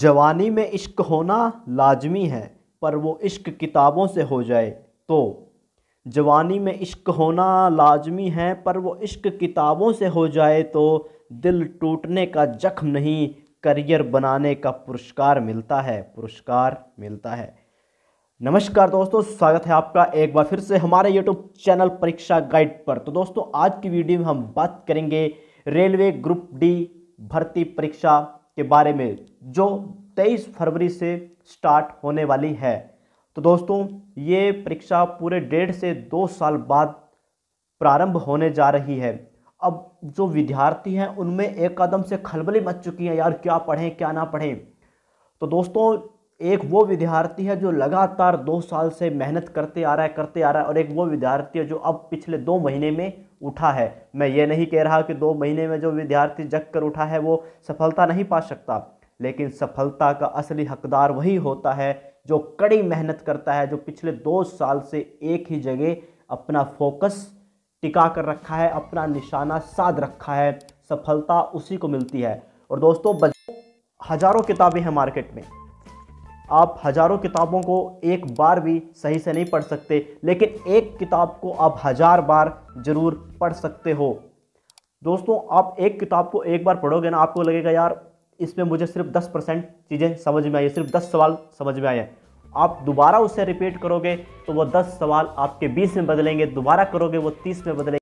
जवानी में इश्क होना लाजमी है पर वो इश्क किताबों से हो जाए तो जवानी में इश्क होना लाजमी है पर वो इश्क किताबों से हो जाए तो दिल टूटने का जख्म नहीं करियर बनाने का पुरस्कार मिलता है पुरस्कार मिलता है नमस्कार दोस्तों स्वागत है आपका एक बार फिर से हमारे यूट्यूब चैनल परीक्षा गाइड पर तो दोस्तों आज की वीडियो में हम बात करेंगे रेलवे ग्रुप डी भर्ती परीक्षा के बारे में जो 23 फरवरी से स्टार्ट होने वाली है तो दोस्तों ये परीक्षा पूरे डेढ़ से दो साल बाद प्रारंभ होने जा रही है अब जो विद्यार्थी हैं उनमें एक कदम से खलबली मच चुकी है यार क्या पढ़ें क्या ना पढ़ें तो दोस्तों एक वो विद्यार्थी है जो लगातार दो साल से मेहनत करते आ रहा है करते आ रहा है और एक वो विद्यार्थी है जो अब पिछले दो महीने में उठा है मैं ये नहीं कह रहा कि दो महीने में जो विद्यार्थी जग कर उठा है वो सफलता नहीं पा सकता लेकिन सफलता का असली हकदार वही होता है जो कड़ी मेहनत करता है जो पिछले दो साल से एक ही जगह अपना फोकस टिका कर रखा है अपना निशाना साध रखा है सफलता उसी को मिलती है और दोस्तों हज़ारों किताबें हैं मार्केट में आप हज़ारों किताबों को एक बार भी सही से नहीं पढ़ सकते लेकिन एक किताब को आप हज़ार बार ज़रूर पढ़ सकते हो दोस्तों आप एक किताब को एक बार पढ़ोगे ना आपको लगेगा यार इसमें मुझे सिर्फ दस परसेंट चीज़ें समझ में आई है सिर्फ दस सवाल समझ में आए हैं आप दोबारा उसे रिपीट करोगे तो वो दस सवाल आपके बीस में बदलेंगे दोबारा करोगे वो तीस में बदलेंगे